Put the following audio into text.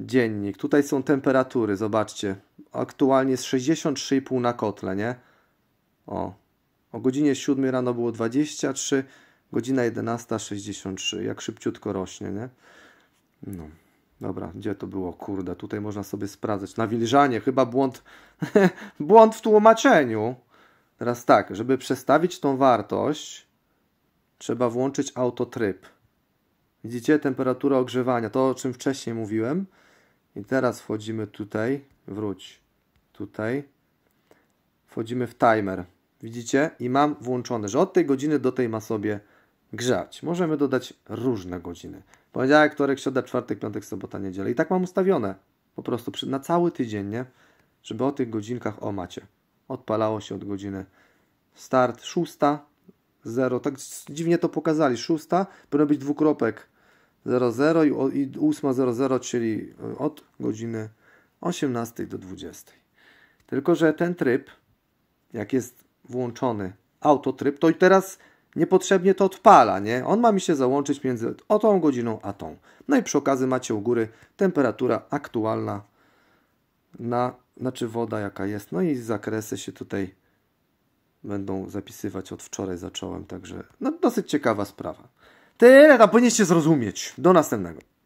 Dziennik. Tutaj są temperatury, zobaczcie. Aktualnie jest 63,5 na kotle, nie? O. O godzinie 7 rano było 23, godzina 11.63. Jak szybciutko rośnie, nie? No. Dobra, gdzie to było? Kurde, tutaj można sobie sprawdzać. Nawilżanie, chyba błąd, błąd w tłumaczeniu. Teraz tak, żeby przestawić tą wartość, trzeba włączyć autotryb. Widzicie, temperatura ogrzewania, to o czym wcześniej mówiłem. I teraz wchodzimy tutaj, wróć tutaj, wchodzimy w timer. Widzicie? I mam włączone, że od tej godziny do tej ma sobie grzać. Możemy dodać różne godziny. Poniedziałek, wtorek, środa, czwartek, piątek, sobota, niedziela. I tak mam ustawione. Po prostu przy, na cały tydzień, nie? Żeby o tych godzinkach, o macie. Odpalało się od godziny start 6:00. Tak dziwnie to pokazali. 6:00. powinno być dwukropek 00 i 8.00, czyli e, od godziny 18 do 20. Tylko, że ten tryb, jak jest włączony autotryb, to i teraz niepotrzebnie to odpala, nie? On ma mi się załączyć między o tą godziną a tą. No i przy okazji macie u góry temperatura aktualna na, znaczy woda jaka jest. No i zakresy się tutaj będą zapisywać od wczoraj zacząłem, także no dosyć ciekawa sprawa. Tyle to tak powinniście zrozumieć. Do następnego.